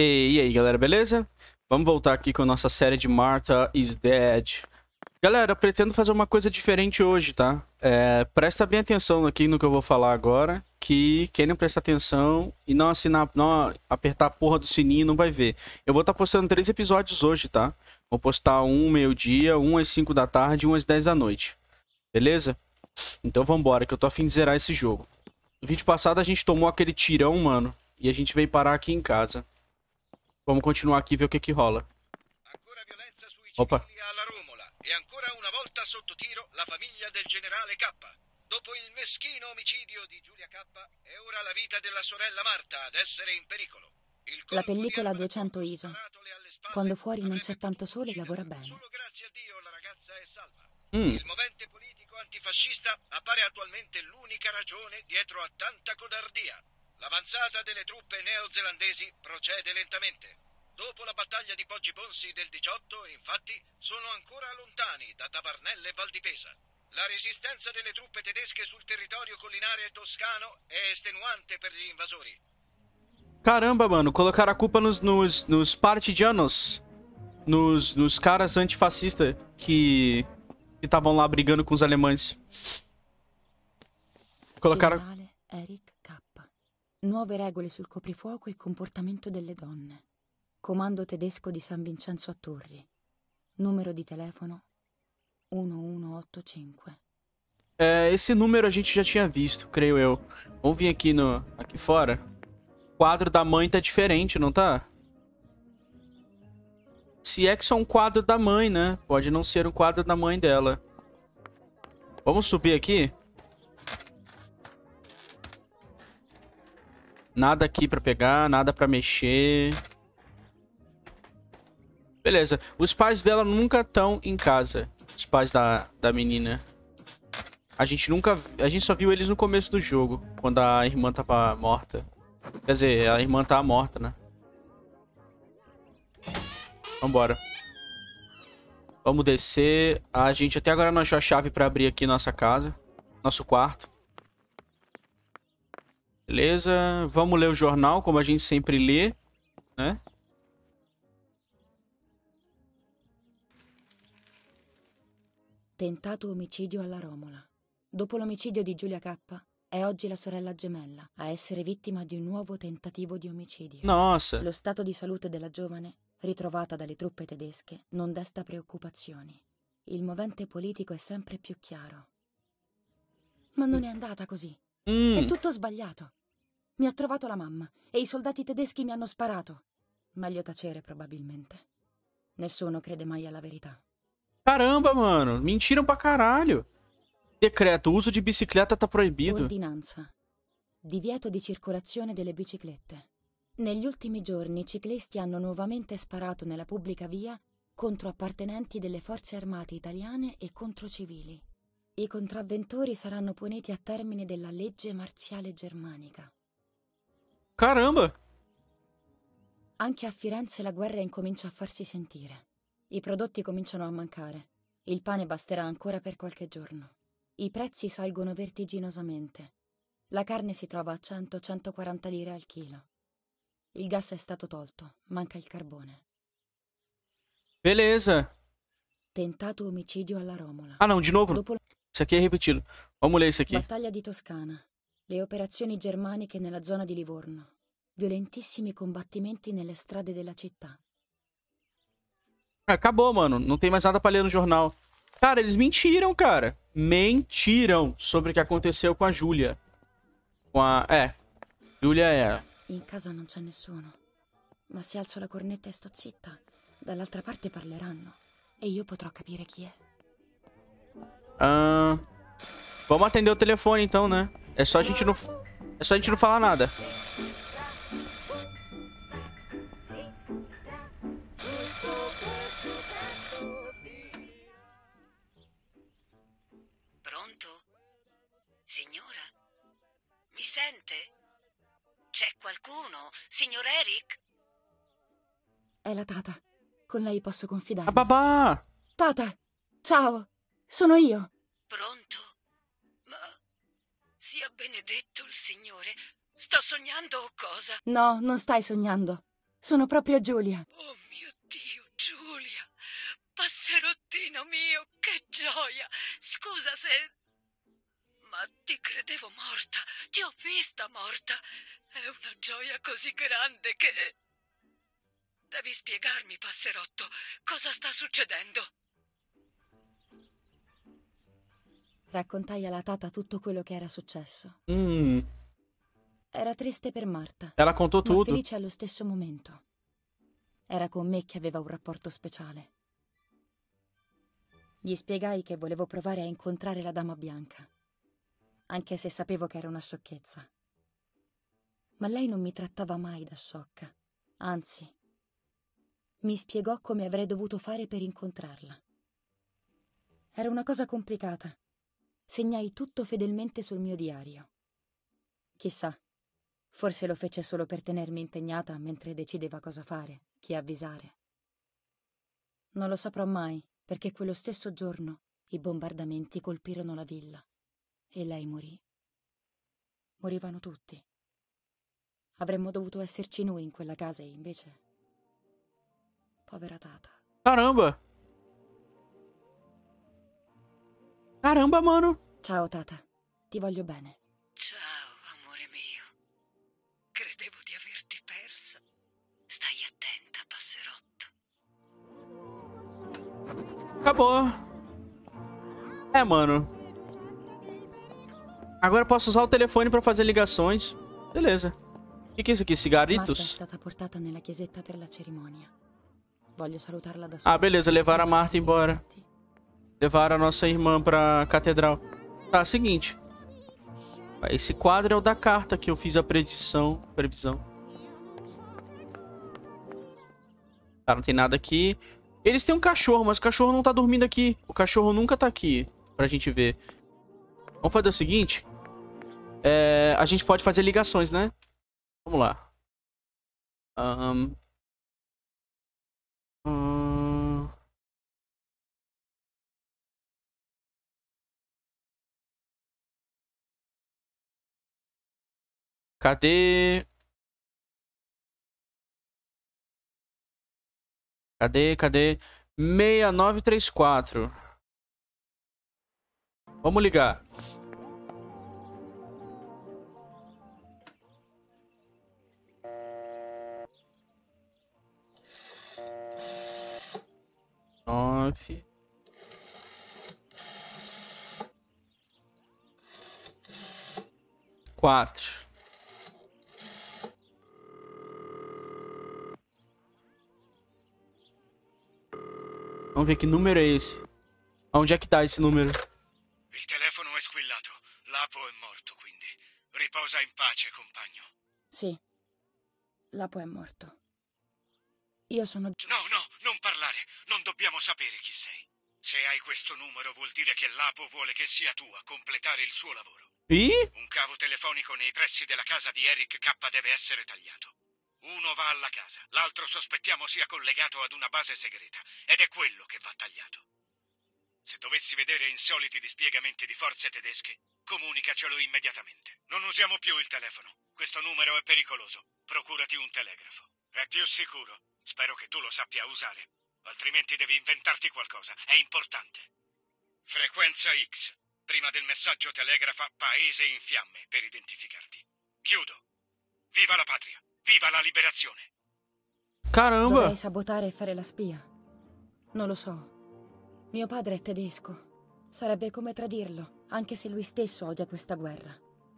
E, aí, galera, beleza? Vamos voltar aqui com a nossa série de Martha is Dead. Galera, pretendo fazer uma coisa diferente hoje, tá? É, presta bem atenção aqui no que eu vou falar agora, que quem não prestar atenção e não assinar, não apertar a porra do sininho não vai ver. Eu vou estar tá postando três episódios hoje, tá? Vou postar um meio-dia, um às 5 da tarde e um às 10 da noite. Beleza? Então vambora, que eu tô afim de zerar esse jogo. No vídeo passado a gente tomou aquele tirão, mano, e a gente veio parar aqui em casa. Vamos continuar aqui e ver o que que rola. Opa. e ancora una volta sotto tiro la famiglia del generale K. Dopo il meschino omicidio di Giulia K, è ora la vita della sorella Marta ad essere in pericolo. La pellicola 200 ISO. Quando fuori non c'è tanto sole lavora bene. Solo grazie a Dio la ragazza è salva. Mm. Il movente politico antifascista appare attualmente l'unica ragione dietro a tanta codardia. L'avanzata delle truppe neozelandesi procede lentamente. Dopo la battaglia di Poggi Ponsi del 18, infatti, sono ancora lontani da Tavarnelle e Valdipesa. La resistenza delle truppe tedesche sul territorio collinare toscano é estenuante per gli invasori. Caramba, mano, colocaram a culpa nos, nos, nos partidianos, nos, nos caras antifascistas que estavam lá brigando com os alemães. Colocaram... Eric Nuove regole sul coprifuoco e comportamento delle donne. Comando tedesco di San Vincenzo a Torri. Numero di telefono 1185. É, eh, esse número a gente já tinha visto, creio eu. Vamos vir aqui no aqui fora. O quadro da mãe tá diferente, não tá? Se é que só um quadro da mãe, né? Pode não ser um quadro da mãe dela. Vamos subir aqui. Nada aqui pra pegar, nada pra mexer. Beleza. Os pais dela nunca estão em casa. Os pais da, da menina. A gente nunca... A gente só viu eles no começo do jogo. Quando a irmã tava morta. Quer dizer, a irmã tá morta, né? Vambora. Vamos descer. A gente até agora não achou a chave pra abrir aqui nossa casa. Nosso quarto. Beleza, vamos ler o jornal, como a gente sempre lê, né? Tentato omicidio alla Romola. Dopo l'omicidio di Giulia K, è oggi la sorella gemella a essere vittima di un nuovo tentativo di omicidio. Nossa! Lo stato di salute della giovane, ritrovata dalle truppe tedesche, non desta preoccupazioni. Il movente politico è sempre più chiaro. Ma non è andata così. Mm. È tutto sbagliato. Mi ha trovato la mamma e i soldati tedeschi mi hanno sparato. Meglio tacere, probabilmente. Nessuno crede mai alla verità. Caramba, mano. Mentiram pra caralho. Decreto, uso di bicicletta tá proibido. Ordinanza. Divieto di circolazione delle biciclette. Negli ultimi giorni i ciclisti hanno nuovamente sparato nella pubblica via contro appartenenti delle forze armate italiane e contro civili. I contravventori saranno puniti a termine della legge marziale germanica. Caramba! Anche a Firenze la guerra incomincia a farsi sentire. I prodotti cominciano a mancare. Il pane basterà ancora per qualche giorno. I prezzi salgono vertiginosamente. La carne si trova a 100-140 lire al chilo. Il gas è stato tolto, manca il carbone. Beleza! Tentato omicidio alla Romola. Ah, no, di nuovo? Dopo... Isso aqui è repetido. Vamos ler isso aqui. Battaglia di Toscana le operazioni germaniche nella zona di Livorno, violentissimi combattimenti nelle strade della città. Acabou, mano. Não tem mais nada pra ler no jornal. Cara, eles mentiram, cara. Mentiram sobre o que aconteceu com a Júlia. Com a... É. Júlia é... In casa non c'è nessuno. Ma se alzo la cornetta e sto zitta, dall'altra parte parleranno. E io potrò capire chi è. Ah... Vamos atender o telefone então, né? É só a gente não... É só a gente não falar nada. Pronto? Signora? Mi sente? C'è qualcuno? Signor Eric? È la Tata. Con lei posso confidare. Ah, babà! Tata! Ciao! Sono io! Pronto? benedetto il Signore. Sto sognando o cosa? No, non stai sognando. Sono proprio Giulia. Oh mio Dio, Giulia! Passerottino mio, che gioia! Scusa se... Ma ti credevo morta, ti ho vista morta. È una gioia così grande che... Devi spiegarmi, passerotto, cosa sta succedendo. Raccontai alla tata tutto quello che era successo. Mm. Era triste per Marta. E raccontò tutto. felice allo stesso momento. Era con me che aveva un rapporto speciale. Gli spiegai che volevo provare a incontrare la Dama Bianca, anche se sapevo che era una sciocchezza. Ma lei non mi trattava mai da sciocca, anzi, mi spiegò come avrei dovuto fare per incontrarla. Era una cosa complicata, segnai tutto fedelmente sul mio diario. Chissà, forse lo fece solo per tenermi impegnata mentre decideva cosa fare, chi avvisare. Non lo saprò mai, perché quello stesso giorno i bombardamenti colpirono la villa e lei morì. Morivano tutti. Avremmo dovuto esserci noi in quella casa e invece... Povera Tata. Caramba! Caramba, mano. Ciao, Tata. Ti voglio bene. Ciao, amore mio. Credevo di averti persa. Stai attenta, passerotto. Acabou. É, mano. Agora posso usar o telefone para fazer ligações. Beleza. O que, que é isso aqui? Cigaritos? Ah, beleza. Levar a Marta embora. Levar a nossa irmã pra catedral. Tá, seguinte. Esse quadro é o da carta que eu fiz a predição. Previsão. Tá, não tem nada aqui. Eles têm um cachorro, mas o cachorro não tá dormindo aqui. O cachorro nunca tá aqui pra gente ver. Vamos fazer o seguinte. É, a gente pode fazer ligações, né? Vamos lá. Um... Um... Cadê? Cadê? Cadê? 6934. Vamos ligar. Nove. Quatro. Vamos ver que número é esse. Onde é que tá esse número? Il telefono è squillato. Lapo è morto, quindi. Riposa in pace, compagno. Sì. Lapo è morto. Io sono... No, no, non parlare. Non dobbiamo sapere chi sei. Se hai questo numero vuol dire che Lapo vuole che sia tu a completare il suo lavoro. E? Un cavo telefonico nei pressi della casa di Eric K deve essere tagliato. Uno va alla casa, l'altro sospettiamo sia collegato ad una base segreta ed è quello che va tagliato. Se dovessi vedere insoliti dispiegamenti di forze tedesche, comunicacelo immediatamente. Non usiamo più il telefono. Questo numero è pericoloso. Procurati un telegrafo. È più sicuro. Spero che tu lo sappia usare. Altrimenti devi inventarti qualcosa. È importante. Frequenza X. Prima del messaggio telegrafa Paese in fiamme per identificarti. Chiudo. Viva la patria! Viva la liberazione! Caramba! Dovrei sabotare e fare la spia. Non lo so. Mio padre è tedesco. Sarebbe come tradirlo, anche se lui stesso odia questa guerra.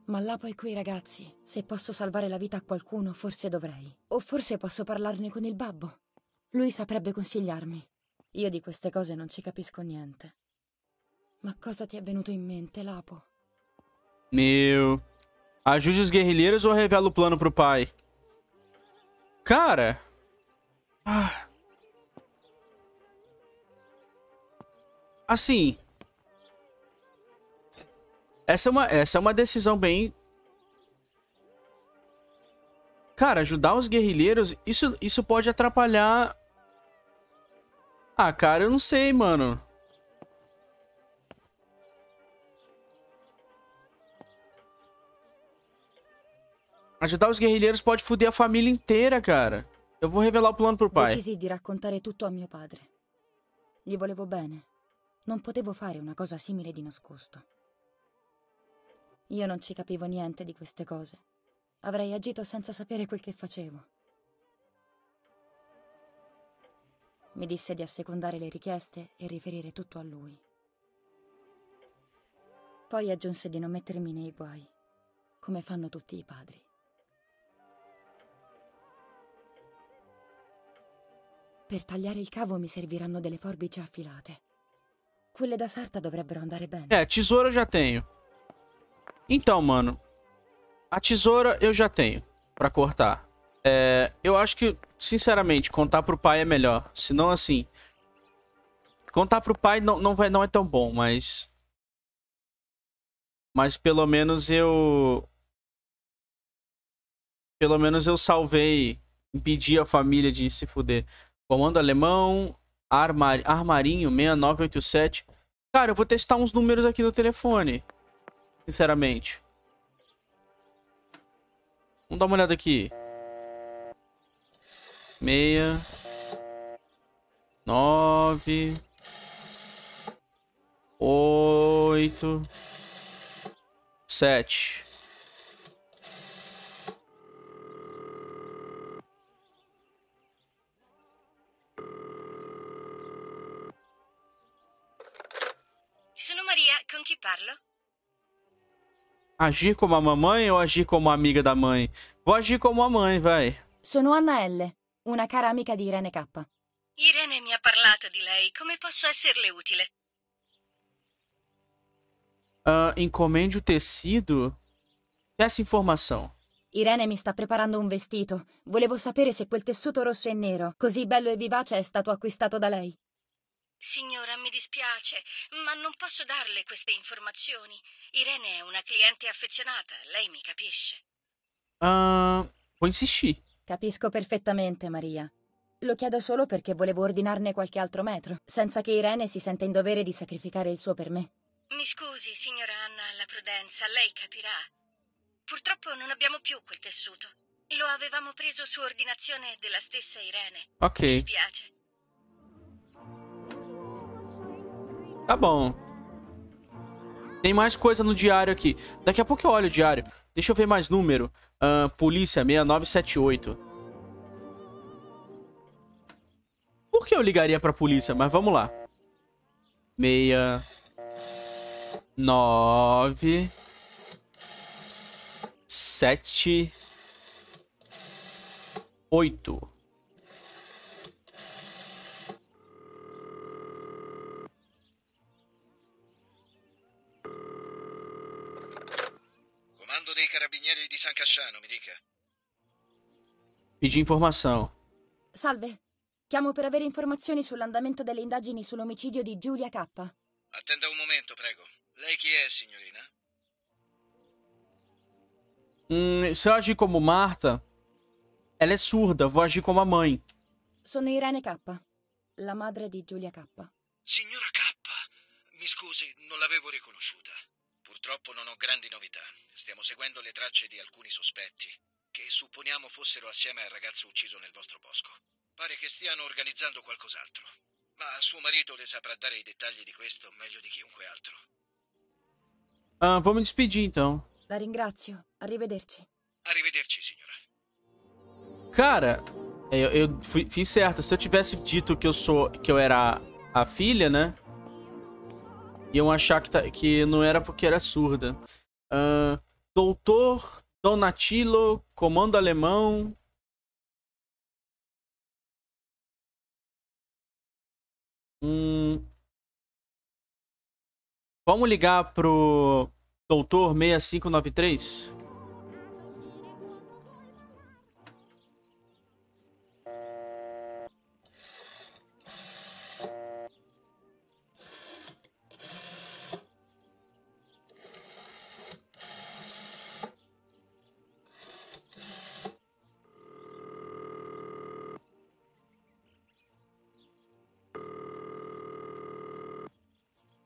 Ma là poi quei ragazzi, se posso salvare la vita a qualcuno, forse dovrei. O forse posso parlarne con il babbo. Lui saprebbe consigliarmi. Io di queste cose non ci capisco niente. Ma cosa ti è venuto in mente, Lapo? Meu. Ajude os guerrilheiros ou revela o plano pro pai? Cara. Ah. Assim. Essa é uma, essa é uma decisão bem. Cara, ajudar os guerrilheiros, isso, isso pode atrapalhar. Ah, cara, eu não sei, mano. Ajudar os guerrilheiros pode foder a família inteira, cara. Eu vou revelar o plano pro pai. Decisi di raccontare tutto a mio padre. Gli volevo bene. Non potevo fare una cosa simile di nascosto. Io non ci capivo niente di queste cose. Avrei agito senza sapere quel che facevo. Mi disse di assecondare le richieste e riferire tutto a lui. Poi aggiunse di non mettermi nei guai, come fanno tutti i padri. Per tagliare il cavo mi serviranno delle forbici affilate. Quelle da sarta dovrebbero andare bene. É, tesoura eu já tenho. Então, mano. A tesoura eu já tenho pra cortar. É, eu acho que, sinceramente, contar pro pai é melhor. Senão, assim... Contar pro pai não, não, vai, não é tão bom, mas... Mas pelo menos eu... Pelo menos eu salvei... Impedir a família de se fuder. Comando alemão, armar, armarinho 6987. Cara, eu vou testar uns números aqui no telefone. Sinceramente. Vamos dar uma olhada aqui. Meia. Nove. Oito. Sete. farlo? Agir como a mamãe ou agir como a amiga da mãe? Vou agir como a mãe, vai. Sono Anna L, una cara amica di Irene K. Irene mi ha parlato di lei. Come posso esserle utile? Uh, encomende o tecido? Essa informação. Irene mi sta preparando un vestito. Volevo sapere se quel tessuto rosso e nero, così bello e vivace, è stato acquistato da lei. Signora, mi dispiace, ma non posso darle queste informazioni. Irene è una cliente affezionata, lei mi capisce. Ah, uh, poi insisci. Capisco perfettamente, Maria. Lo chiedo solo perché volevo ordinarne qualche altro metro, senza che Irene si senta in dovere di sacrificare il suo per me. Mi scusi, signora Anna, la prudenza, lei capirà. Purtroppo non abbiamo più quel tessuto. Lo avevamo preso su ordinazione della stessa Irene. Ok. Mi spiace. Tá bom. Tem mais coisa no diário aqui. Daqui a pouco eu olho o diário. Deixa eu ver mais número. Uh, polícia 6978. Por que eu ligaria pra polícia? Mas vamos lá. 6978. dei carabinieri di San Casciano, mi dica. Pedi informação. Salve. Chiamo per avere informazioni sull'andamento delle indagini sull'omicidio di Giulia K. Attenda un momento, prego. Lei chi è, signorina? Hum, se eu agir como Marta, ela é surda, vou agir como a mãe. Sono Irene K, la madre di Giulia K. Signora K, mi scusi, non l'avevo riconosciuta. Purtroppo non ho grandi novità. Stiamo seguendo le tracce di alcuni sospetti, che supponiamo fossero assieme al ragazzo ucciso nel vostro bosco. Pare che stiano organizzando qualcos'altro. Ma suo marito le saprà dare i dettagli di questo meglio di chiunque altro. Ah, uh, vamos despedir então. La ringrazio. Arrivederci. Arrivederci, signora. Cara, eu, eu fui, fiz certo. Se eu tivesse dito que eu sou, que eu era a filha, né? Iam achar que, tá, que não era porque era surda. Uh, Doutor Donatilo, comando alemão. Hum. Vamos ligar pro Doutor 6593?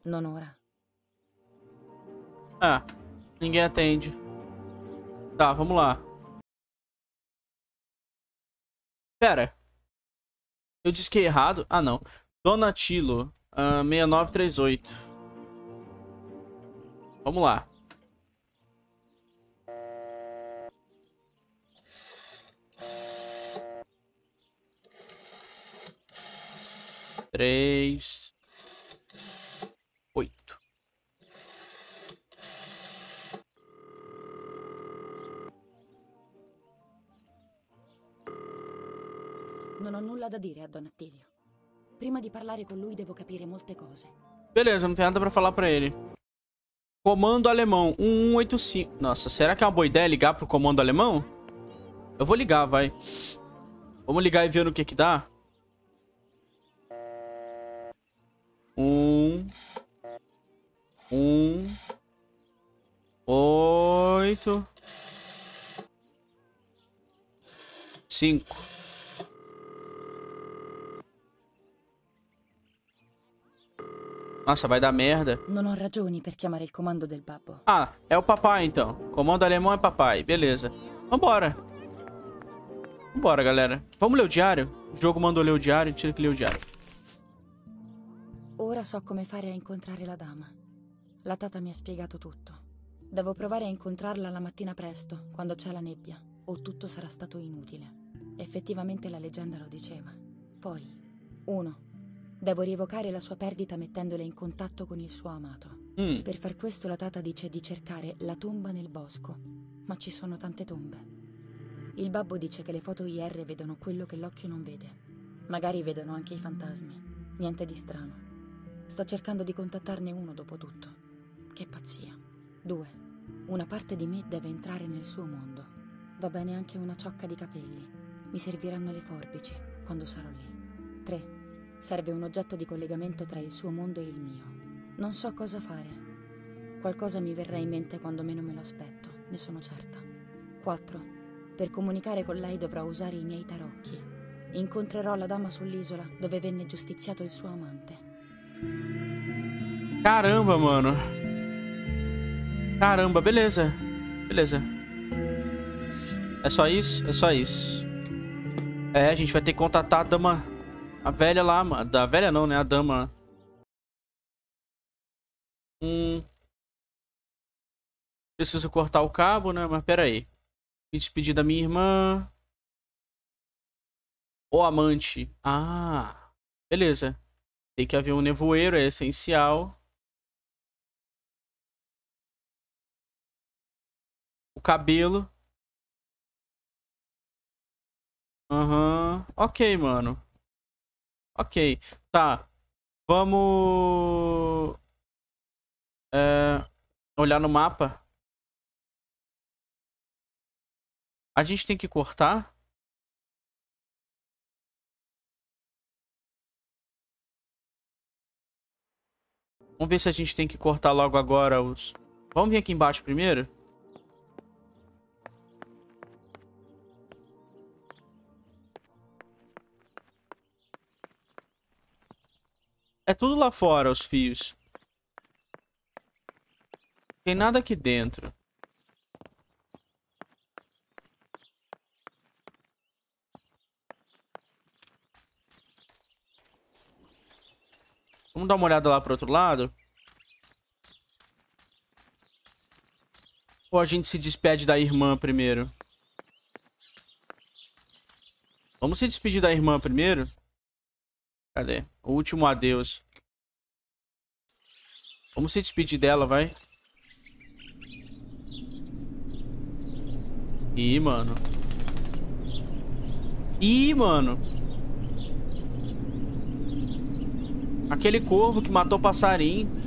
Nonora. Ah, ninguém atende. Tá, vamos lá. Pera. Eu disse que é errado. Ah, não. Donatilo, uh, ah, 6938. Vamos lá. Três. nulla da dire a Don Attilio. Prima di parlare con lui devo capire molte cose. Beleza, não tem nada pra falar pra ele. Comando alemão, 1185. Nossa, será que é uma boa ideia ligar pro comando alemão? Eu vou ligar, vai. Vamos ligar e ver no que que dá. Um. Um. Oito. Cinco. Nossa, vai dar merda. Não há razões para chamar o comando del babbo. Ah, é o papai então. Comando alemão é papai. Beleza. Vambora. Vambora, galera. Vamos ler o diário? O jogo mandou ler o diário, tira que ler o diário. Ora so come fare a incontrare la dama. La tata mi ha spiegato tutto. Devo provare a incontrarla la mattina presto, quando c'è la nebbia, o tutto sarà stato inutile. Effettivamente la leggenda lo diceva. Poi, uno, Devo rievocare la sua perdita mettendole in contatto con il suo amato. Mm. Per far questo la tata dice di cercare la tomba nel bosco, ma ci sono tante tombe. Il babbo dice che le foto IR vedono quello che l'occhio non vede. Magari vedono anche i fantasmi. Niente di strano. Sto cercando di contattarne uno dopo tutto. Che pazzia. Due. Una parte di me deve entrare nel suo mondo. Va bene anche una ciocca di capelli. Mi serviranno le forbici quando sarò lì. Tre. Serve un oggetto di collegamento tra il suo mondo e il mio. Non so cosa fare. Qualcosa mi verrà in mente quando meno me lo aspetto, ne sono certa. 4. Per comunicare con lei dovrò usare i miei tarocchi. Incontrerò la dama sull'isola dove venne giustiziato il suo amante. Caramba, mano. Caramba, beleza. Beleza. É só isso? É só isso. É, a gente vai ter que contatar a dama A velha lá, mano. Da velha não, né? A dama. Hum. Preciso cortar o cabo, né? Mas pera aí. Me despedir da minha irmã. O amante. Ah. Beleza. Tem que haver um nevoeiro, é essencial. O cabelo. Aham. Uhum. Ok, mano. Ok, tá. Vamos... É, olhar no mapa. A gente tem que cortar. Vamos ver se a gente tem que cortar logo agora os... Vamos vir aqui embaixo primeiro? É tudo lá fora, os fios. Tem nada aqui dentro. Vamos dar uma olhada lá pro outro lado? Ou a gente se despede da irmã primeiro? Vamos se despedir da irmã primeiro? Cadê? O último adeus. Vamos se despedir dela, vai. Ih, mano. Ih, mano. Aquele corvo que matou o passarinho.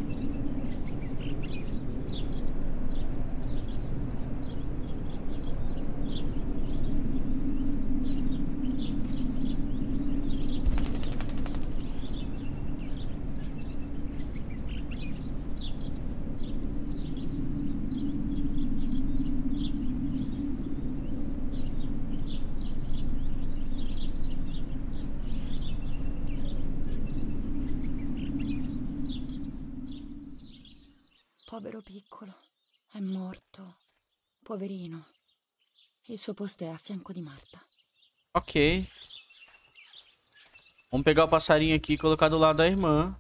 povero piccolo. È morto. Poverino. Il suo posto è a fianco di Marta. Ok. Vamos pegar o passarinho aqui e colocar do lado da irmã.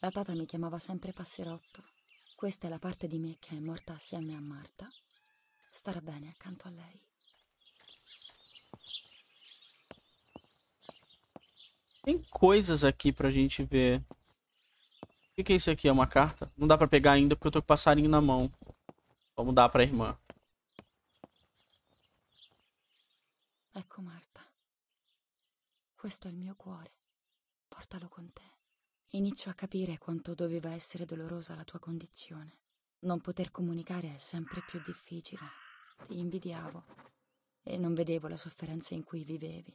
La tata mi chiamava sempre Passerotto. Questa è la parte di me che è morta assieme a Marta. Starà bene accanto a lei. Tem coisas aqui pra gente ver. O que, que é isso aqui? É uma carta? Não dá pra pegar ainda porque eu tô com o passarinho na mão. Vamos dar pra irmã. Ecco Marta. Questo è il mio cuore. Portalo con te. Inizio a capire quanto doveva essere dolorosa la tua condizione. Non poter comunicare è sempre più difficile. Ti invidiavo e non vedevo la sofferenza in cui vivevi.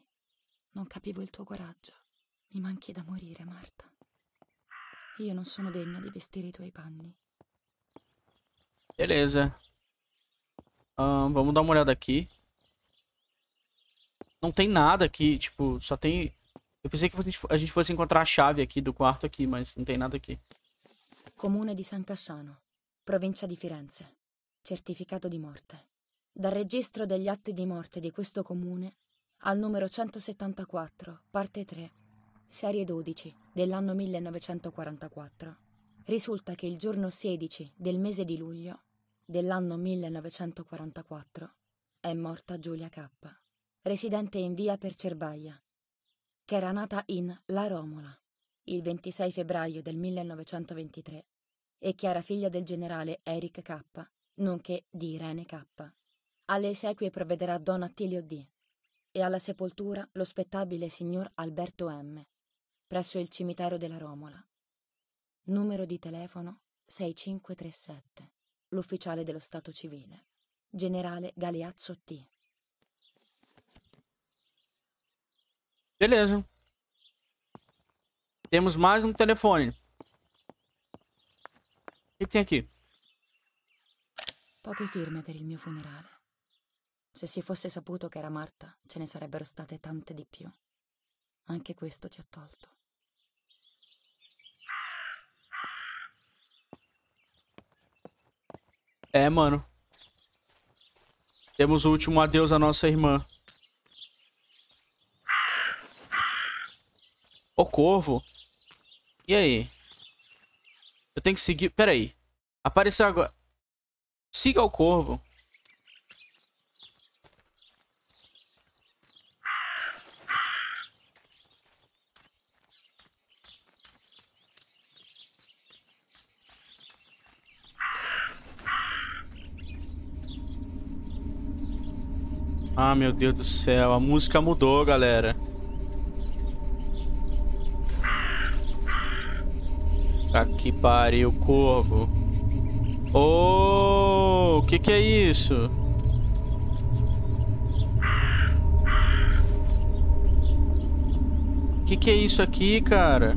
Non capivo il tuo coraggio. Mi manchi da morire, Marta. Io non sono degna di vestire i tuoi panni. Beleza. Ah, vamos dar uma olhada aqui. Não tem nada aqui, tipo, só tem... Eu pensei que a gente fosse encontrar a chave aqui do quarto aqui, mas não tem nada aqui. Comune di San Cassano, provincia di Firenze. Certificato di morte. Dal registro degli atti di morte di questo comune al numero 174, parte 3, serie 12 dell'anno 1944, risulta che il giorno 16 del mese di luglio dell'anno 1944 è morta Giulia K., residente in via Percerbaia, che era nata in La Romola il 26 febbraio del 1923 e che era figlia del generale Eric K., nonché di Irene K. Alle esequie provvederà Don Attilio D. e alla sepoltura lo spettabile signor Alberto M., presso il cimitero della Romola. Numero di telefono 6537. L'ufficiale dello Stato civile. Generale Galeazzo T. Beleza. Temos mais um telefone. O que tem aqui? Poche firme per il mio funerale. Se si fosse saputo che era Marta, ce ne sarebbero state tante di più. Anche questo ti ho tolto. É, mano. Temos o último adeus à nossa irmã. Ô, corvo. E aí? Eu tenho que seguir... Peraí. Apareceu agora... Siga o corvo. Ah, meu Deus do céu, a música mudou, galera. Aqui pariu, corvo. oh, o que que é isso? O que que é isso aqui, cara?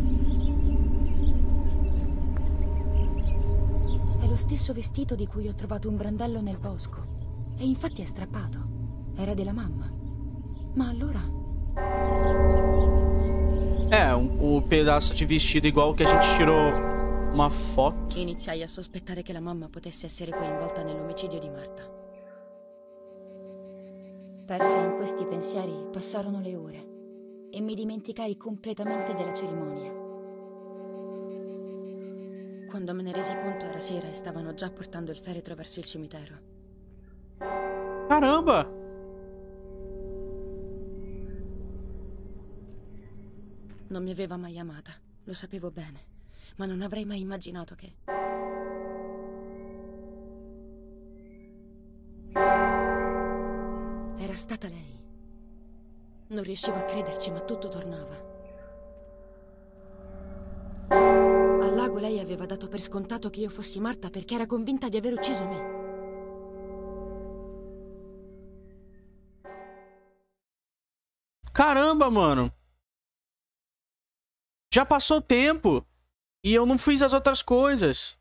É o mesmo vestido de cui ho trovato un brandello nel bosco. E infatti é strappato. era della mamma. Ma allora. È eh, un, o pedaço di vestito igual che a gente tirò una foto. Iniziai a sospettare che la mamma potesse essere coinvolta nell'omicidio di Marta. Persa in questi pensieri, passarono le ore e mi dimenticai completamente della cerimonia. Quando me ne resi conto era sera e stavano già portando il feretro verso il cimitero. Caramba! Non mi aveva mai amata, lo sapevo bene, ma non avrei mai immaginato che... Era stata lei. Non riuscivo a crederci, ma tutto tornava. Al lago lei aveva dato per scontato che io fossi Marta perché era convinta di aver ucciso me. Caramba, mano. Já passou o tempo e eu não fiz as outras coisas.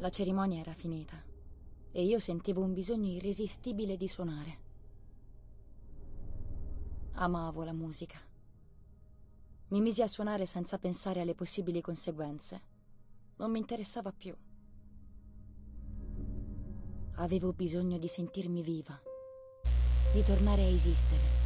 La cerimonia era finita e io sentivo un bisogno irresistibile di suonare. Amavo la musica. Mi misi a suonare senza pensare alle possibili conseguenze. Non mi interessava più. Avevo bisogno di sentirmi viva, di tornare a esistere.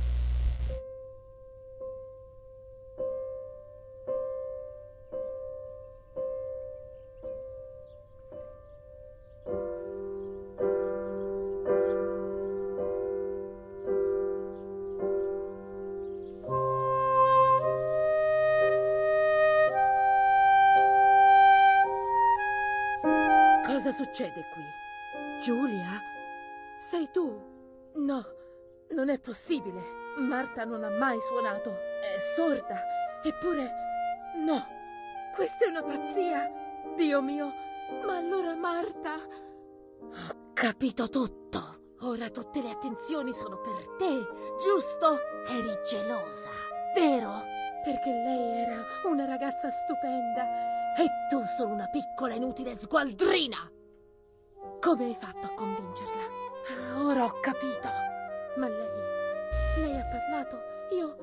possibile. Marta non ha mai suonato. È sorda. Eppure... No. Questa è una pazzia. Dio mio. Ma allora Marta... Ho capito tutto. Ora tutte le attenzioni sono per te, giusto? Eri gelosa, vero? Perché lei era una ragazza stupenda e tu solo una piccola inutile sgualdrina. Come hai fatto a convincerla? Ah, ora ho capito. Ma lei lei ha parlato. Io...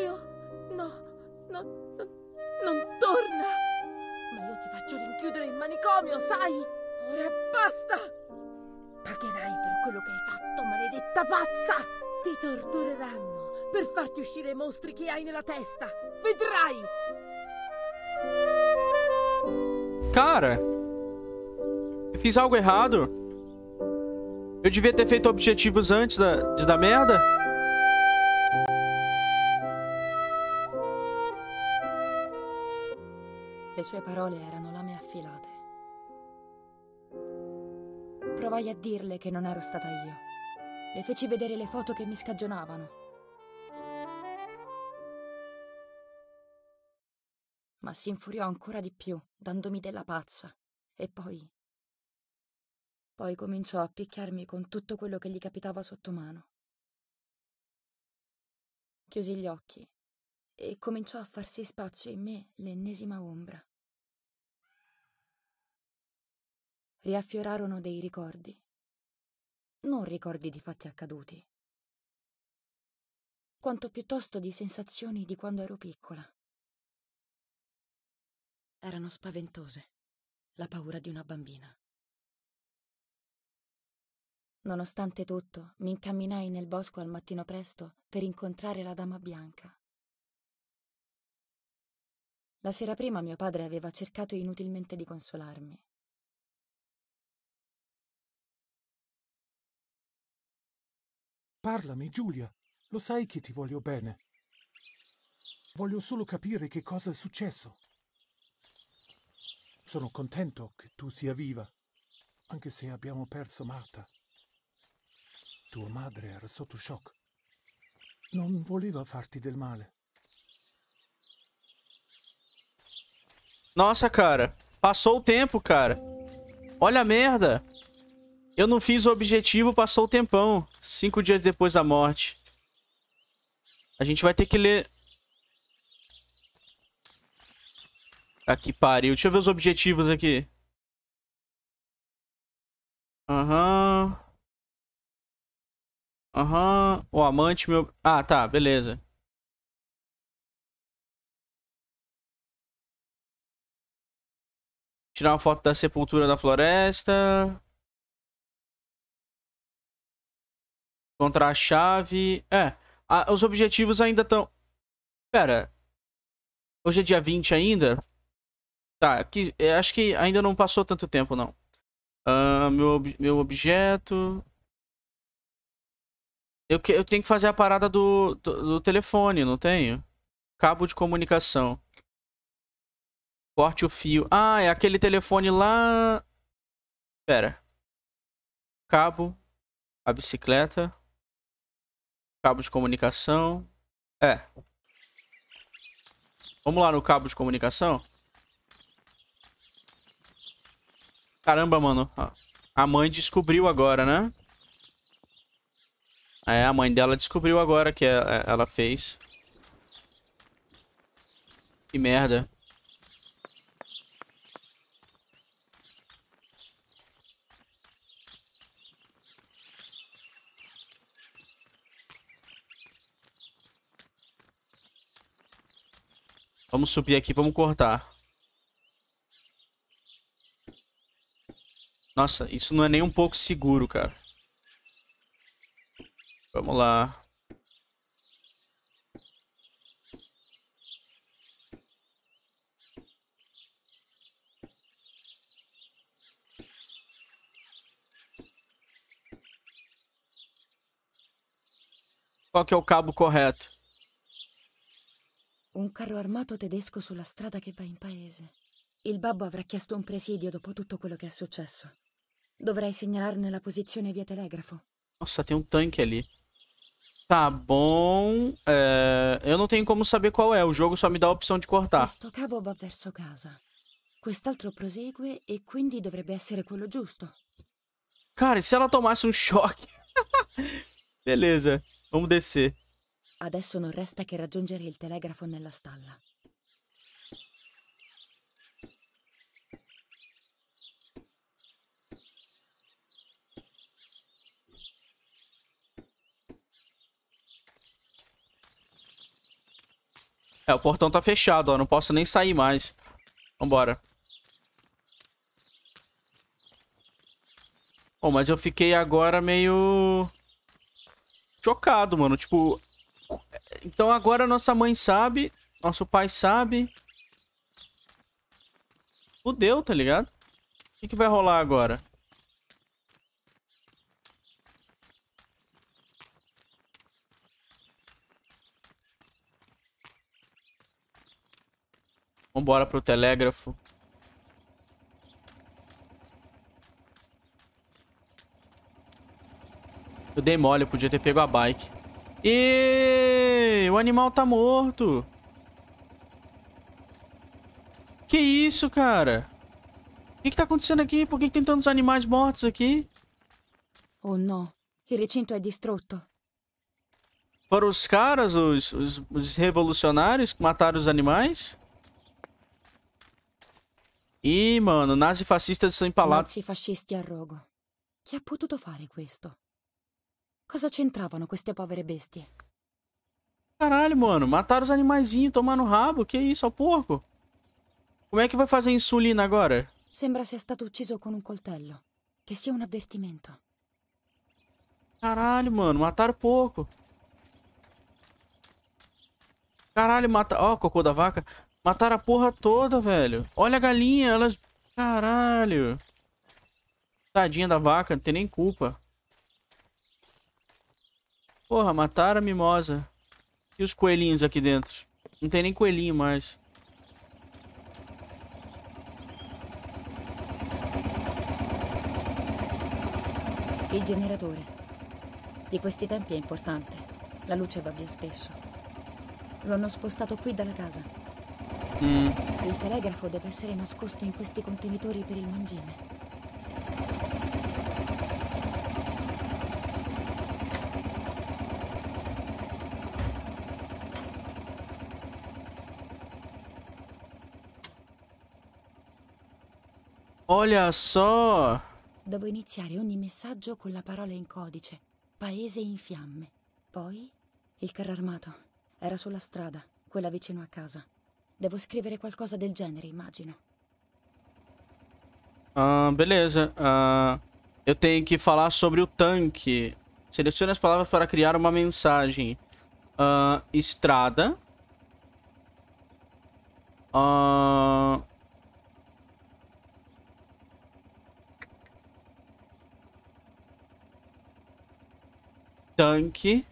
Io... No... No... no non torna! Ma io ti faccio rinchiudere in manicomio, sai? Ora basta! Pagherai per quello che hai fatto, maledetta pazza! Ti tortureranno per farti uscire i mostri che hai nella testa! Vedrai! Cara! fiz algo errado. Eu devia ter feito objetivos antes da, da merda. Le sue parole erano lame affilate. Provai a dirle che non ero stata io. Le feci vedere le foto che mi scagionavano. Ma si infuriò ancora di più, dandomi della pazza. E poi... Poi cominciò a picchiarmi con tutto quello che gli capitava sotto mano. Chiusi gli occhi e cominciò a farsi spazio in me l'ennesima ombra. riaffiorarono dei ricordi. Non ricordi di fatti accaduti, quanto piuttosto di sensazioni di quando ero piccola. Erano spaventose, la paura di una bambina. Nonostante tutto, mi incamminai nel bosco al mattino presto per incontrare la Dama Bianca. La sera prima mio padre aveva cercato inutilmente di consolarmi. Parlami, Giulia. Lo sai che ti voglio bene. Voglio solo capire che cosa è successo. Sono contento che tu sia viva, anche se abbiamo perso Marta. Tua madre era sotto shock. Non voleva farti del male. Nossa, cara. Passou o tempo, cara. Olha a merda. Eu não fiz o objetivo, passou o tempão. Cinco dias depois da morte. A gente vai ter que ler... Aqui, pariu. Deixa eu ver os objetivos aqui. Aham. Uhum. Aham. Uhum. O amante meu... Ah, tá. Beleza. Tirar uma foto da sepultura da floresta. Encontrar a chave. É. A, os objetivos ainda estão. Pera. Hoje é dia 20 ainda? Tá, que, acho que ainda não passou tanto tempo, não. Uh, meu, meu objeto. Eu, que, eu tenho que fazer a parada do, do, do telefone, não tenho? Cabo de comunicação. Corte o fio. Ah, é aquele telefone lá. Pera. Cabo. A bicicleta. Cabo de comunicação. É. Vamos lá no cabo de comunicação. Caramba, mano. A mãe descobriu agora, né? É, a mãe dela descobriu agora que é, é, ela fez. Que merda. Vamos subir aqui, vamos cortar. Nossa, isso não é nem um pouco seguro, cara. Vamos lá. Qual que é o cabo correto? Un carro armato tedesco sulla strada che va in paese. Il babbo avrà chiesto un presidio dopo tutto quello che è successo. Dovrei segnalarne la posizione via telegrafo. Nossa, tem um tanque ali. Tá bom. É... Eh, eu não tenho como saber qual é. O jogo só me dá a opção de cortar. Questo cavo va verso casa. Quest'altro prosegue e quindi dovrebbe essere quello giusto. Cara, e se ela tomasse um choque? Beleza. Vamos descer. Adesso non resta che raggiungere il telegrafo nella stalla. É, o portão tá fechado, ó. Não posso nem sair mais. Vambora. Oh, mas eu fiquei agora meio... Chocado, mano. Tipo, então agora nossa mãe sabe, nosso pai sabe. Fudeu, tá ligado? O que, que vai rolar agora? Vambora pro telégrafo. Eu dei mole, eu podia ter pego a bike. E o animal tá morto. Que isso, cara? O que, que tá acontecendo aqui? Por que, que tem tantos animais mortos aqui? Oh, não. O recinto é destruído. Foram os caras, os, os, os revolucionários que mataram os animais? Ih, mano, nazi são sono impalato. fascisti arrogo. rogo. Chi ha potuto fare questo? Cosa c'entravano queste povere bestie? Caralho, mano, mataram os animaizinhos, tomaram rabo, que isso, ó porco. Como é que vai fazer insulina agora? Sembra sia stato ucciso com um coltello, che sia un avvertimento. Caralho, mano, mataram porco. Caralho, mata... Ó, oh, cocô da vaca. Mataram a porra toda, velho. Olha a galinha, elas... Caralho. Tadinha da vaca, não tem nem culpa. Porra, mataram a mimosa. E os coelhinhos aqui dentro? Não tem nem coelhinho mais. Il generatore. Di questi tempi è importante. La luce va via spesso. Lo hanno spostato qui dalla casa. Mm. Il telegrafo deve essere nascosto in questi contenitori per il mangime. Olha só! Devo iniziare ogni messaggio con la parola in codice. Paese in fiamme. Poi il carro armato. Era sulla strada, quella vicino a casa. Devo scrivere qualcosa del genere, immagino. Ah, beleza. Ah, eu tenho que falar sobre o tanque. Selecione as palavras para criar uma mensagem. Ah, estrada. Ah, tanque.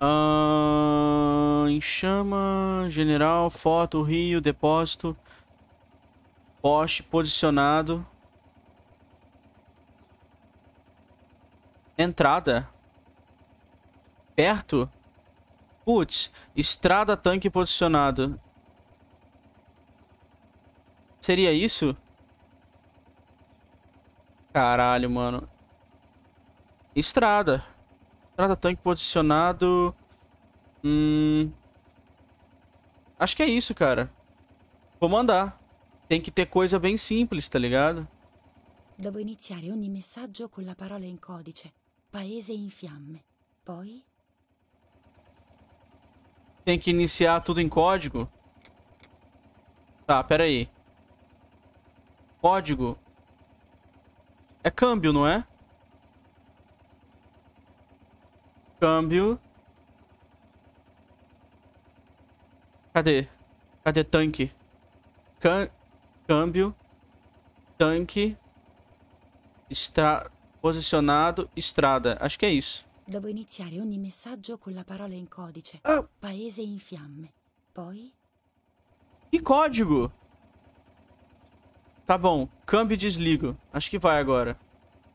Ah, em chama, general, foto, rio, depósito, poste posicionado. Entrada. Perto? Putz, estrada tanque posicionado. Seria isso? Caralho, mano. Estrada. Estrada tanque posicionado. Hum... Acho que é isso, cara. Vou mandar. Tem que ter coisa bem simples, tá ligado? Devo iniziare ogni messaggio con la parola in codice. Paese in fiamme. Poi... Tem que iniciar tudo em código? Tá, pera aí. Código. É câmbio, não é? Câmbio. Cadê? Cadê tanque? Cam... câmbio. Tanque. Estra... Posicionado. Estrada. Acho que é isso. Devo iniziare ogni messaggio con la parola em codice. Ah. Paese in fiamme. Poi... Que código? Tá bom, câmbio e desligo. Acho que vai agora.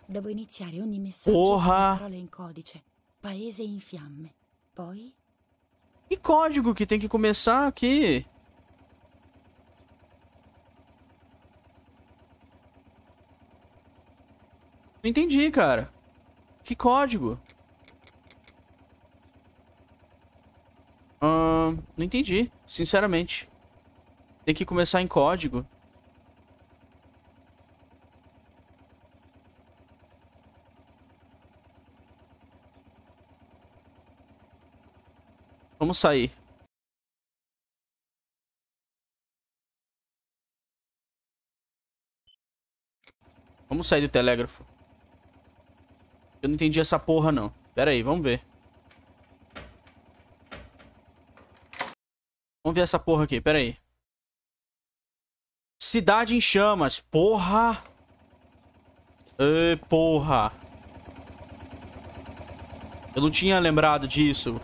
Devo iniziare ogni Porra. codice. Paese in fiamme. Poi Que código que tem que começar aqui? Não entendi, cara. Que código? Hum, não entendi, sinceramente. Tem que começar em código. Vamos sair. Vamos sair do telégrafo. Eu não entendi essa porra, não. Pera aí, vamos ver. Vamos ver essa porra aqui, pera aí. Cidade em chamas. Porra! Ê, porra! Eu não tinha lembrado disso.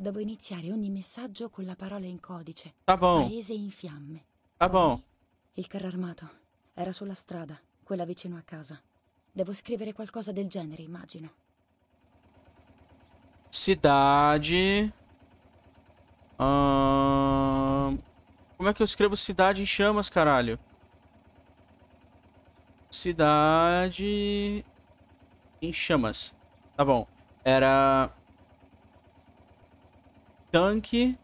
Devo iniziare ogni messaggio con la parola in codice. Ah bon. Paese in fiamme. Ah bon. il carro armato. Era sulla strada, quella vicino a casa. Devo scrivere qualcosa del genere, immagino. Cidade. Uh... Como é que eu escrevo cidade em chamas, caralho? Cidade em chamas. Tá bom. Era tanque.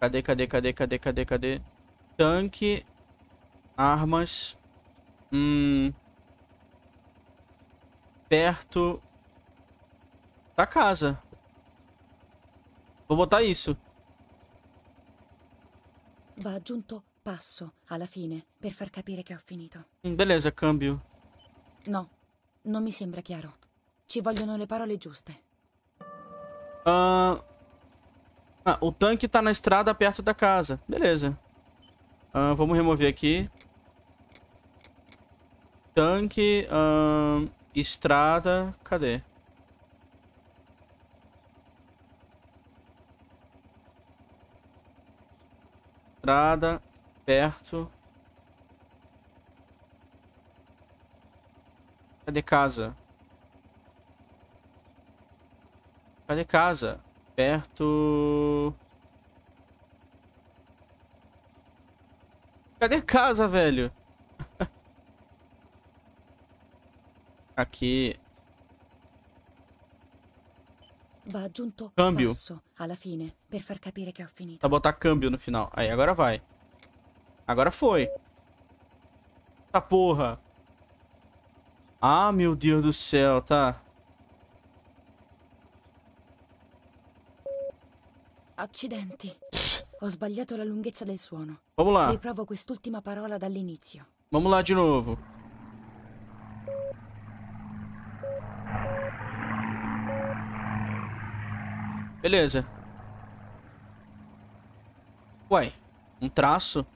Cadê, cadê, cadê, cadê, cadê, cadê? Tanque. Armas. Hum. Perto da casa. Vou botar isso. Va aggiunto passo alla fine per far capire che ho finito. Beleza, cambio. No, non mi sembra chiaro. Ci vogliono le parole giuste. Ah, ah, o tanque tá na estrada perto da casa. Beleza. Ah, vamos remover aqui. Tanque, estrada, cadê? Estrada, perto. Cadê casa? Cadê casa? Perto... Cadê casa, velho? Aqui. Câmbio. Tá botar câmbio no final. Aí, agora vai. Agora foi. Tá porra. Ah, meu Deus do céu, tá. Accidenti. Ho sbagliato la lunghezza del suono. Vamos lá. Riprovo quest'ultima parola dall'inizio. Vamos lá di nuovo. Beleza. Uai, un traço?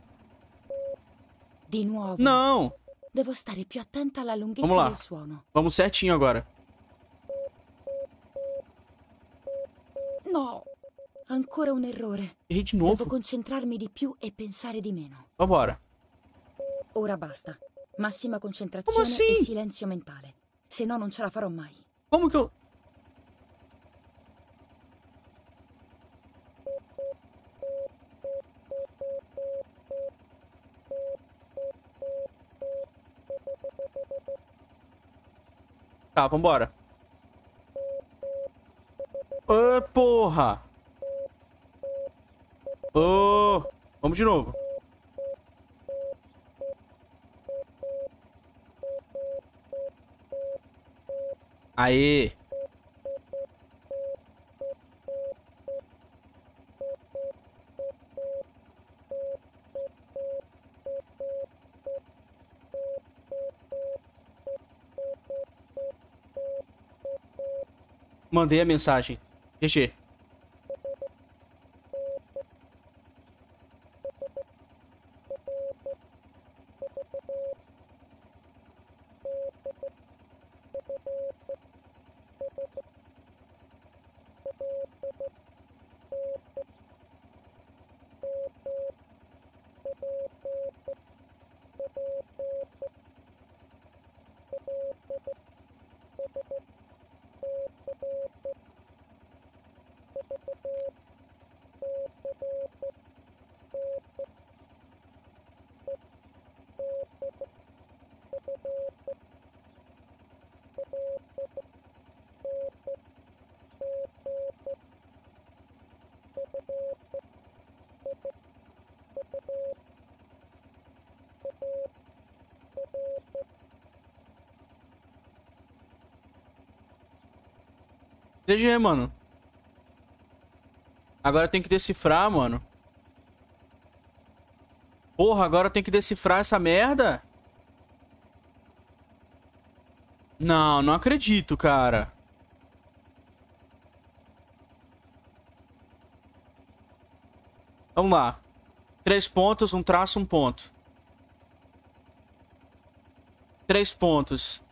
Di nuovo. Não! Devo stare più attenta alla lunghezza del suono. Vamos certinho agora. ancora un errore. E di nuovo? Devo concentrarmi di più e pensare di meno. Vambora. Ora basta. Massima concentrazione assim? e silenzio mentale. Se no non ce la farò mai. Come che... Tá, vambora. Ah, eh, porra! Oh, vamos de novo. Aê. Mandei a mensagem. GG. GG, mano. Agora tem que decifrar, mano. Porra, agora tem que decifrar essa merda? Não, não acredito, cara. Vamos lá. Três pontos, um traço, um ponto. Três pontos.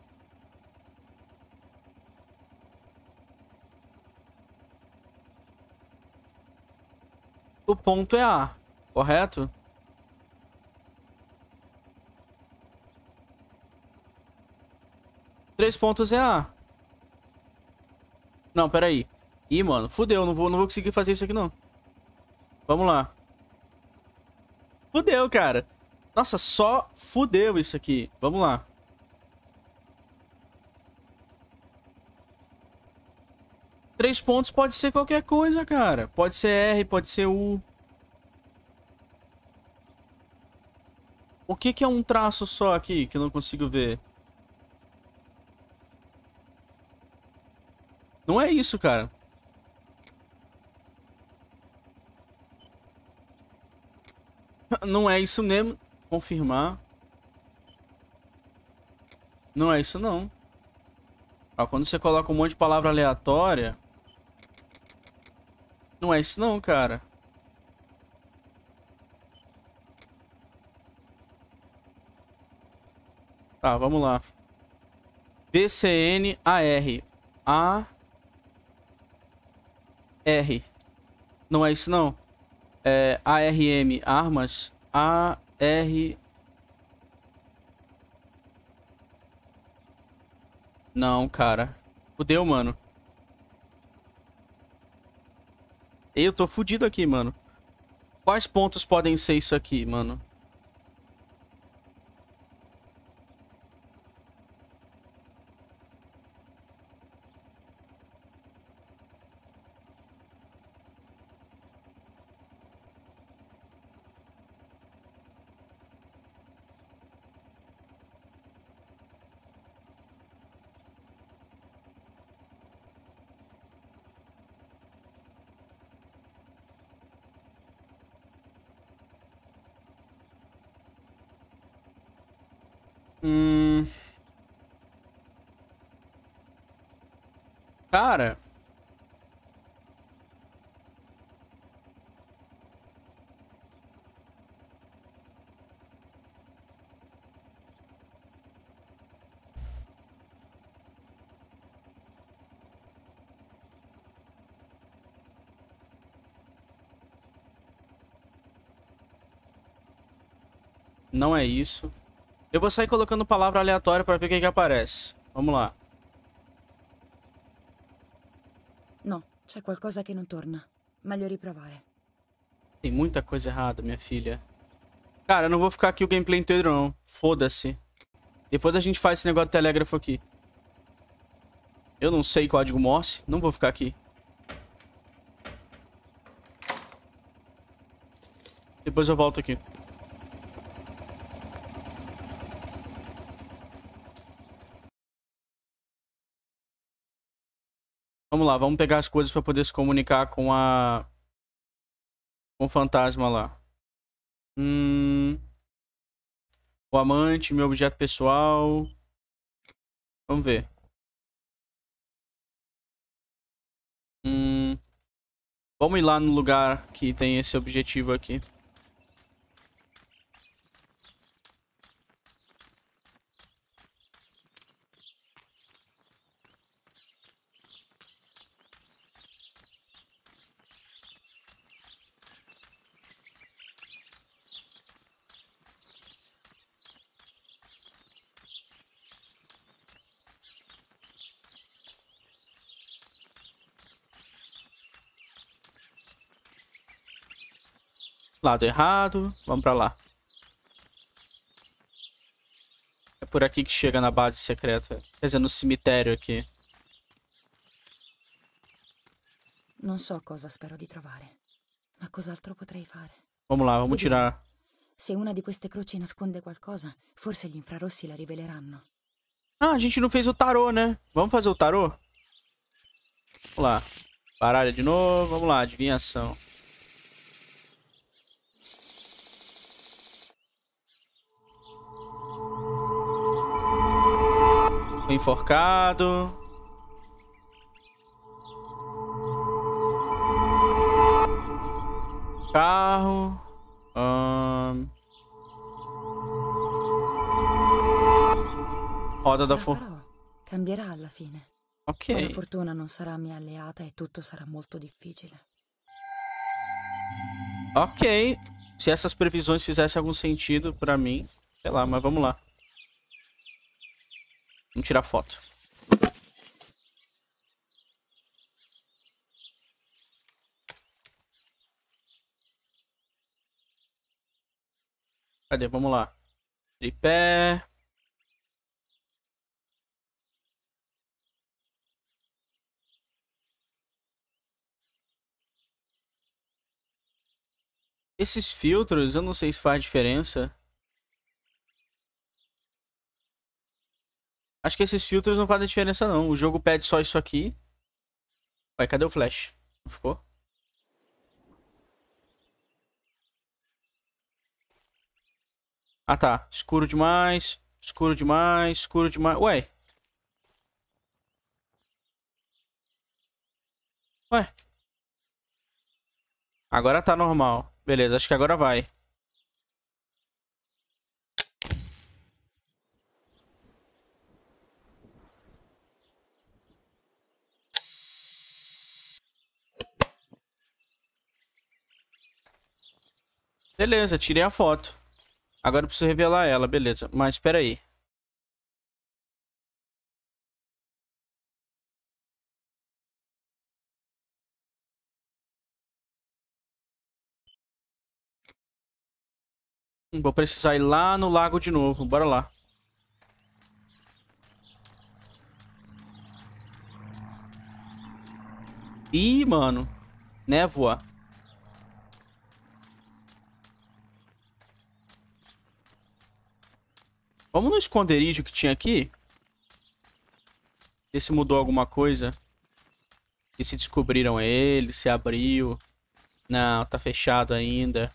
ponto é A, correto? Três pontos é A. Não, peraí. Ih, mano, fudeu. Não vou, não vou conseguir fazer isso aqui, não. Vamos lá. Fudeu, cara. Nossa, só fudeu isso aqui. Vamos lá. Três pontos pode ser qualquer coisa, cara. Pode ser R, pode ser U. O que, que é um traço só aqui que eu não consigo ver? Não é isso, cara. Não é isso mesmo. Confirmar. Não é isso, não. Ah, quando você coloca um monte de palavra aleatória... Não é isso, não, cara. Tá, vamos lá. DCN-AR. A... R. Não é isso, não. É ARM, armas. A... R... Não, cara. Fudeu, mano. Eu tô fudido aqui, mano. Quais pontos podem ser isso aqui, mano? Hum... Cara... Não é isso. Eu vou sair colocando palavra aleatória para ver o que, que aparece. Vamos lá. Não, c'è qualcosa que não torna. Meglio riprovare. Tem muita coisa errada, minha filha. Cara, eu não vou ficar aqui o gameplay inteiro, não. Foda-se. Depois a gente faz esse negócio de telégrafo aqui. Eu não sei código Morse. Não vou ficar aqui. Depois eu volto aqui. Vamos lá, vamos pegar as coisas para poder se comunicar com a... Com o fantasma lá. Hum... O amante, meu objeto pessoal. Vamos ver. Hum... Vamos ir lá no lugar que tem esse objetivo aqui. Lado errado. Vamos pra lá. É por aqui que chega na base secreta. Quer dizer, no cemitério aqui. Não so cosa spero di trovare, ma cos'altro potrei fare. Vamos lá, vamos tirar. Se uma de queste croci nasconde qualcosa, forse gli infrarossi la riveleranno. Ah, a gente não fez o tarô, né? Vamos fazer o tarô? Vamos lá. Baralha de novo, vamos lá, adivinhação. Enforcado. Carro. Hum... Roda da fortuna. Cambierà alla fine. Ok. Ma la fortuna non sarà mia alleata e tutto sarà molto difficile. Ok. Se essas previsões fizessem algum sentido pra mim, sei lá, mas vamos lá. Vamos tirar foto. Cadê? Vamos lá. Tripé. Esses filtros, eu não sei se faz diferença. Acho que esses filtros não fazem diferença, não. O jogo pede só isso aqui. Ué, cadê o flash? Não ficou? Ah, tá. Escuro demais. Escuro demais. Escuro demais. Ué. Ué. Agora tá normal. Beleza, acho que agora vai. Beleza, tirei a foto. Agora eu preciso revelar ela, beleza. Mas espera aí. Hum, vou precisar ir lá no lago de novo. Bora lá. Ih, mano. Névoa. Vamos no esconderijo que tinha aqui. Ver se mudou alguma coisa. E se descobriram ele, se abriu. Não, tá fechado ainda.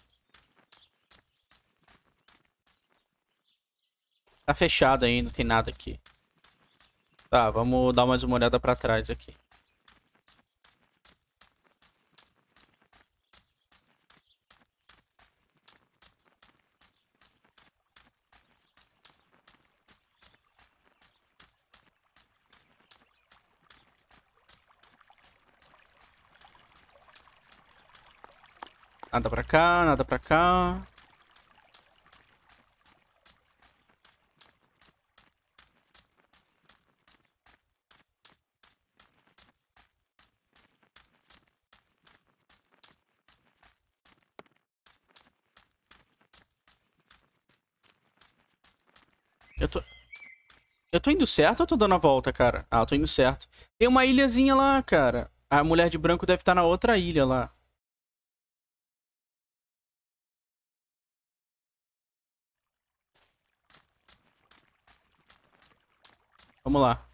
Tá fechado ainda, não tem nada aqui. Tá, vamos dar mais uma olhada pra trás aqui. Nada pra cá, nada pra cá. Eu tô... Eu tô indo certo ou tô dando a volta, cara? Ah, eu tô indo certo. Tem uma ilhazinha lá, cara. A mulher de branco deve estar tá na outra ilha lá. Vamos lá.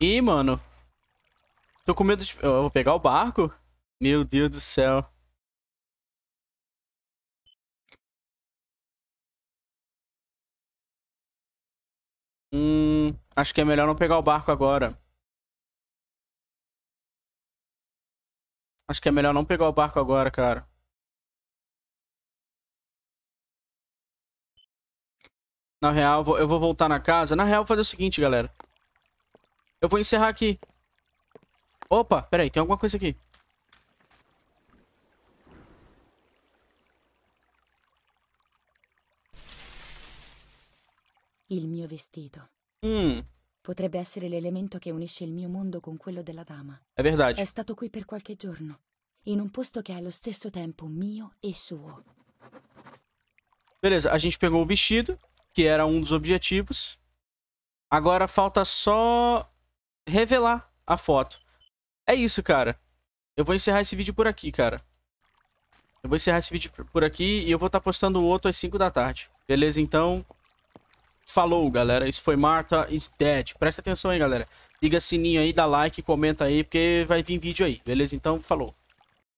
Ih, mano. Tô com medo de... Eu vou pegar o barco? Meu Deus do céu. Hum, acho que é melhor não pegar o barco agora. Acho que é melhor não pegar o barco agora, cara. Na real, eu vou voltar na casa. Na real, vou fazer o seguinte, galera. Eu vou encerrar aqui. Opa, peraí, tem alguma coisa aqui. Il mio vestito. Hum. Potrebbe essere l'elemento che unisce il mio mondo con quello della dama. È é verdade. È stato qui per qualche giorno, in un posto che è allo stesso tempo mio e suo. Beleza, a gente pegou o vestido, que era um dos objetivos. Agora falta só revelar a foto. É isso, cara. Eu vou encerrar esse vídeo por aqui, cara. Eu vou encerrar esse vídeo por aqui e eu vou estar tá postando o outro às 5 da tarde. Beleza, então? Falou, galera. Isso foi Marta is Dead. Presta atenção aí, galera. Liga sininho aí, dá like, comenta aí, porque vai vir vídeo aí. Beleza, então? Falou.